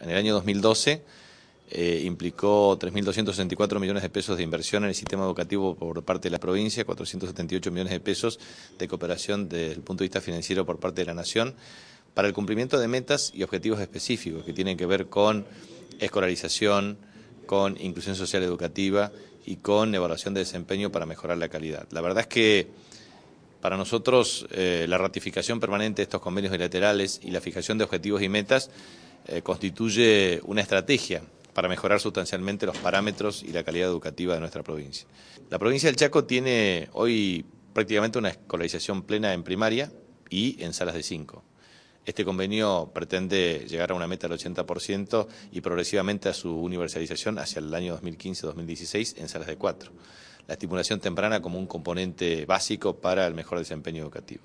En el año 2012 eh, implicó 3.264 millones de pesos de inversión en el sistema educativo por parte de la provincia, 478 millones de pesos de cooperación desde el punto de vista financiero por parte de la Nación, para el cumplimiento de metas y objetivos específicos que tienen que ver con escolarización, con inclusión social educativa y con evaluación de desempeño para mejorar la calidad. La verdad es que... Para nosotros, eh, la ratificación permanente de estos convenios bilaterales y la fijación de objetivos y metas eh, constituye una estrategia para mejorar sustancialmente los parámetros y la calidad educativa de nuestra provincia. La provincia del Chaco tiene hoy prácticamente una escolarización plena en primaria y en salas de 5. Este convenio pretende llegar a una meta del 80% y progresivamente a su universalización hacia el año 2015-2016 en salas de 4. La estimulación temprana como un componente básico para el mejor desempeño educativo.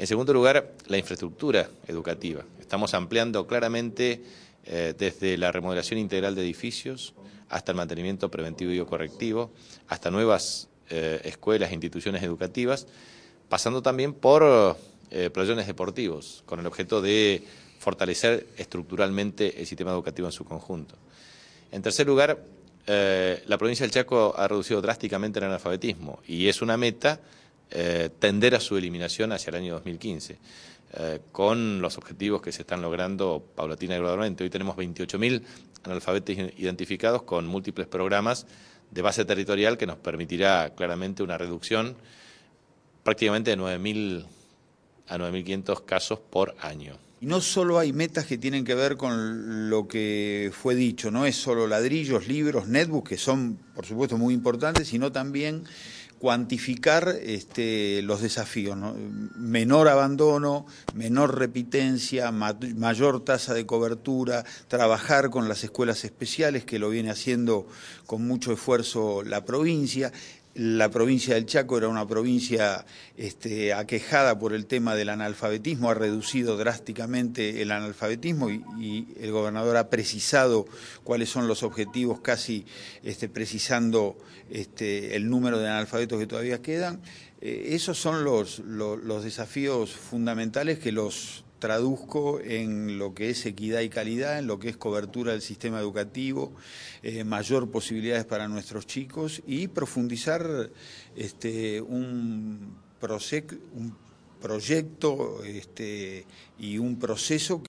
En segundo lugar, la infraestructura educativa. Estamos ampliando claramente eh, desde la remodelación integral de edificios hasta el mantenimiento preventivo y correctivo, hasta nuevas eh, escuelas e instituciones educativas, pasando también por eh, deportivos, con el objeto de fortalecer estructuralmente el sistema educativo en su conjunto. En tercer lugar, eh, la provincia del Chaco ha reducido drásticamente el analfabetismo y es una meta eh, tender a su eliminación hacia el año 2015, eh, con los objetivos que se están logrando paulatina y gradualmente. Hoy tenemos 28.000 analfabetos identificados con múltiples programas de base territorial que nos permitirá claramente una reducción prácticamente de 9.000 a 9.500 casos por año. Y no solo hay metas que tienen que ver con lo que fue dicho, no es solo ladrillos, libros, netbooks, que son por supuesto muy importantes, sino también cuantificar este, los desafíos. Menor abandono, menor repitencia, mayor tasa de cobertura, trabajar con las escuelas especiales, que lo viene haciendo con mucho esfuerzo la provincia la provincia del Chaco era una provincia este, aquejada por el tema del analfabetismo, ha reducido drásticamente el analfabetismo y, el gobernador ha precisado cuáles son los objetivos, casi este, precisando este, el número de analfabetos que todavía quedan. Eh, esos son los, los desafíos fundamentales que los traduzco en lo que es equidad y calidad, en lo que es cobertura del sistema educativo, eh, mayor posibilidades para nuestros chicos y profundizar este, un, un proyecto este, y un proceso que